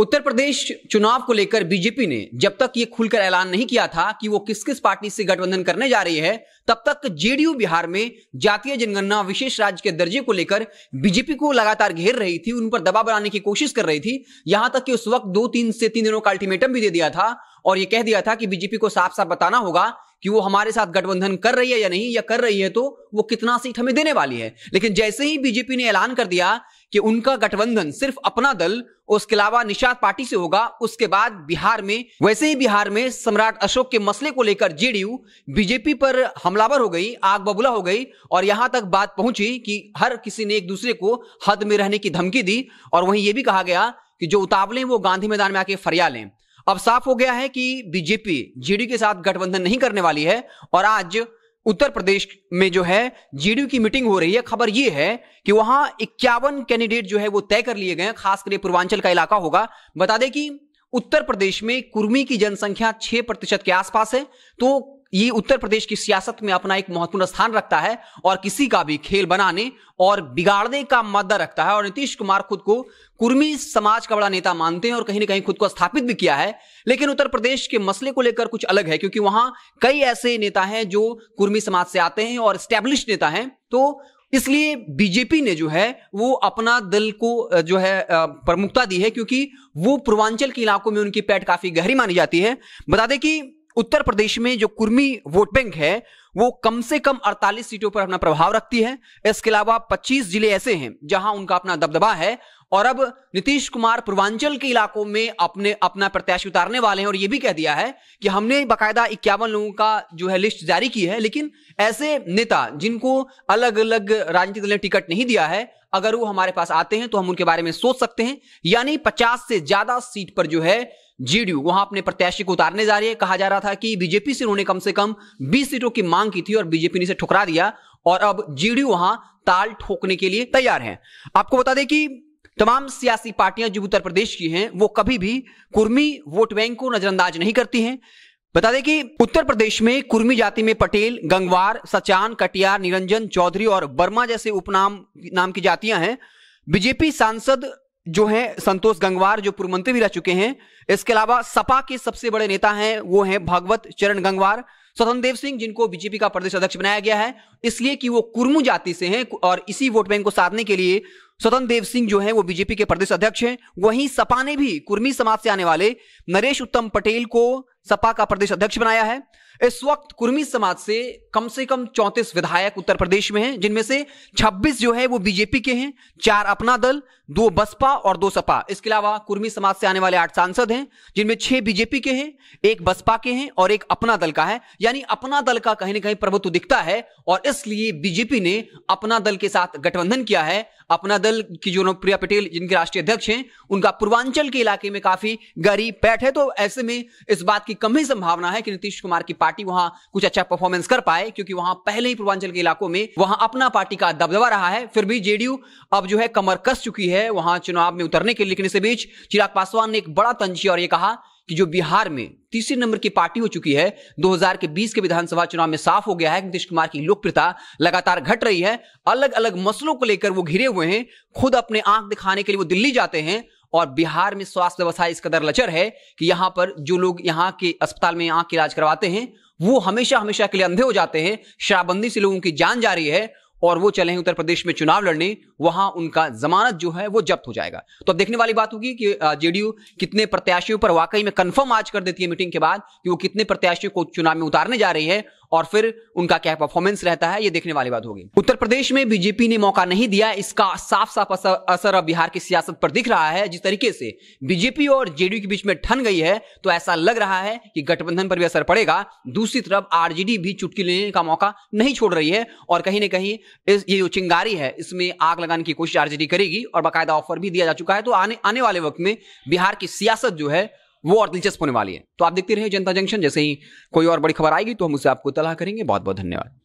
उत्तर प्रदेश चुनाव को लेकर बीजेपी ने जब तक ये खुलकर ऐलान नहीं किया था कि वो किस किस पार्टी से गठबंधन करने जा रही है तब तक जेडीयू बिहार में जातीय जनगणना विशेष राज्य के दर्जे को लेकर बीजेपी को लगातार घेर रही थी उन पर दबाव बनाने की कोशिश कर रही थी यहां तक कि उस वक्त दो तीन से तीन दिनों का अल्टीमेटम भी दे दिया था और ये कह दिया था कि बीजेपी को साफ साफ बताना होगा कि वो हमारे साथ गठबंधन कर रही है या नहीं या कर रही है तो वो कितना सीट हमें देने वाली है लेकिन जैसे ही बीजेपी ने ऐलान कर दिया कि उनका गठबंधन सिर्फ अपना दल उसके अलावा निषाद पार्टी से होगा उसके बाद बिहार में वैसे ही बिहार में सम्राट अशोक के मसले को लेकर जेडीयू बीजेपी पर हमलावर हो गई आग बबूला हो गई और यहां तक बात पहुंची कि हर किसी ने एक दूसरे को हद में रहने की धमकी दी और वहीं यह भी कहा गया कि जो उतावले वो गांधी मैदान में आके फरिया लें अब साफ हो गया है कि बीजेपी जेडीयू के साथ गठबंधन नहीं करने वाली है और आज उत्तर प्रदेश में जो है जेडीयू की मीटिंग हो रही है खबर यह है कि वहां इक्यावन कैंडिडेट जो है वो तय कर लिए गए हैं खासकर पूर्वांचल का इलाका होगा बता दें कि उत्तर प्रदेश में कुर्मी की जनसंख्या 6 प्रतिशत के आसपास है तो ये उत्तर प्रदेश की सियासत में अपना एक महत्वपूर्ण स्थान रखता है और किसी का भी खेल बनाने और बिगाड़ने का मादा रखता है और नीतीश कुमार खुद को कुर्मी समाज का बड़ा नेता मानते हैं और कहीं ना कहीं खुद को स्थापित भी किया है लेकिन उत्तर प्रदेश के मसले को लेकर कुछ अलग है क्योंकि वहां कई ऐसे नेता हैं जो कुर्मी समाज से आते हैं और स्टैब्लिश नेता हैं तो इसलिए बीजेपी ने जो है वो अपना दल को जो है प्रमुखता दी है क्योंकि वो पूर्वांचल के इलाकों में उनकी पैठ काफी गहरी मानी जाती है बता दें कि उत्तर प्रदेश में जो कुर्मी वोट बैंक है वो कम से कम 48 सीटों पर अपना प्रभाव रखती है इसके अलावा 25 जिले ऐसे हैं जहां उनका अपना दबदबा है और अब नीतीश कुमार पूर्वांचल के इलाकों में अपने अपना प्रत्याशी उतारने वाले हैं और यह भी कह दिया है कि हमने बाकायदा इक्यावन लोगों का जो है लिस्ट जारी की है लेकिन ऐसे नेता जिनको अलग अलग राजनीतिक दल ने टिकट नहीं दिया है अगर वो हमारे पास आते हैं तो हम उनके बारे में सोच सकते हैं यानी पचास से ज्यादा सीट पर जो है जेडीयू वहां अपने प्रत्याशी को उतारने जा रही है कहा जा रहा था कि बीजेपी से उन्होंने कम से कम 20 सीटों की मांग की थी और बीजेपी ने इसे ठुकरा दिया और अब जेडीयू वहां ताल ठोकने के लिए तैयार है आपको बता दें कि तमाम सियासी पार्टियां जो उत्तर प्रदेश की हैं वो कभी भी कुर्मी वोट बैंक को नजरअंदाज नहीं करती हैं बता दें कि उत्तर प्रदेश में कुर्मी जाति में पटेल गंगवार सचान कटियार निरंजन चौधरी और वर्मा जैसे उपनाम नाम की जातियां हैं बीजेपी सांसद जो हैं संतोष गंगवार जो पूर्व मंत्री भी रह चुके हैं इसके अलावा सपा के सबसे बड़े नेता हैं वो हैं भगवत चरण गंगवार स्वतंत्र देव सिंह जिनको बीजेपी का प्रदेश अध्यक्ष बनाया गया है इसलिए कि वो कुर्मू जाति से हैं और इसी वोट बैंक को साधने के लिए स्वतंत्र देव सिंह जो है वो बीजेपी के प्रदेश अध्यक्ष हैं वहीं सपा ने भी कुर्मी समाज से आने वाले नरेश उत्तम पटेल को सपा का प्रदेश अध्यक्ष बनाया है इस वक्त कुर्मी समाज से कम से कम चौंतीस विधायक उत्तर प्रदेश में हैं जिनमें से 26 जो है वो बीजेपी के हैं चार अपना दल दो बसपा और दो सपा इसके अलावा कुर्मी समाज से आने वाले आठ सांसद हैं जिनमें छह बीजेपी के हैं एक बसपा के हैं और एक अपना दल का है यानी अपना दल का कहीं ना कहीं प्रभुत्व दिखता है और इसलिए बीजेपी ने अपना दल के साथ गठबंधन किया है अपना दल की जो प्रिया पटेल जिनके राष्ट्रीय अध्यक्ष हैं उनका पूर्वांचल के इलाके में काफी गरीब पैठ है तो ऐसे में इस बात की कम ही संभावना है कि नीतीश कुमार की पार्टी वहां कुछ अच्छा परफॉर्मेंस कर पाए क्योंकि वहां पहले ही पूर्वांचल के इलाकों में वहां अपना पार्टी का दबदबा रहा है फिर भी जेडीयू अब जो है कमर कस चुकी है वहां चुनाव में उतरने के लिए इस बीच चिराग पासवान ने एक बड़ा तंजी और ये कहा कि जो बिहार में तीसरे नंबर की पार्टी हो चुकी है 2020 के बीस के विधानसभा चुनाव में साफ हो गया है नीतीश कुमार की लोकप्रियता लगातार घट रही है अलग अलग मसलों को लेकर वो घिरे हुए हैं खुद अपने आंख दिखाने के लिए वो दिल्ली जाते हैं और बिहार में स्वास्थ्य व्यवस्था इस कदर लचर है कि यहां पर जो लोग यहां के अस्पताल में आंख इलाज करवाते हैं वो हमेशा हमेशा के लिए अंधे हो जाते हैं शराबबंदी से लोगों की जान जा रही है और वो चले हैं उत्तर प्रदेश में चुनाव लड़ने वहां उनका जमानत जो है वो जब्त हो जाएगा तो अब देखने वाली बात होगी कि जेडीयू कितने प्रत्याशियों पर वाकई में कंफर्म आज कर देती है मीटिंग के बाद कि वो कितने प्रत्याशियों को चुनाव में उतारने जा रही है और फिर उनका क्या परफॉर्मेंस रहता है ये देखने वाली बात होगी उत्तर प्रदेश में बीजेपी ने मौका नहीं दिया इसका साफ साफ असर अब बिहार की सियासत पर दिख रहा है जिस तरीके से बीजेपी और जेडीयू के बीच में ठन गई है तो ऐसा लग रहा है कि गठबंधन पर भी असर पड़ेगा दूसरी तरफ आरजेडी भी चुटकी लेने का मौका नहीं छोड़ रही है और कहीं ना कहीं ये जो चिंगारी है इसमें आग लगाने की कोशिश आरजेडी करेगी और बाकायदा ऑफर भी दिया जा चुका है तो आने आने वाले वक्त में बिहार की सियासत जो है वो और दिलचस्प होने वाली है तो आप देखते रहे जनता जंक्शन जैसे ही कोई और बड़ी खबर आएगी तो हम उसे आपको तलाह करेंगे बहुत बहुत धन्यवाद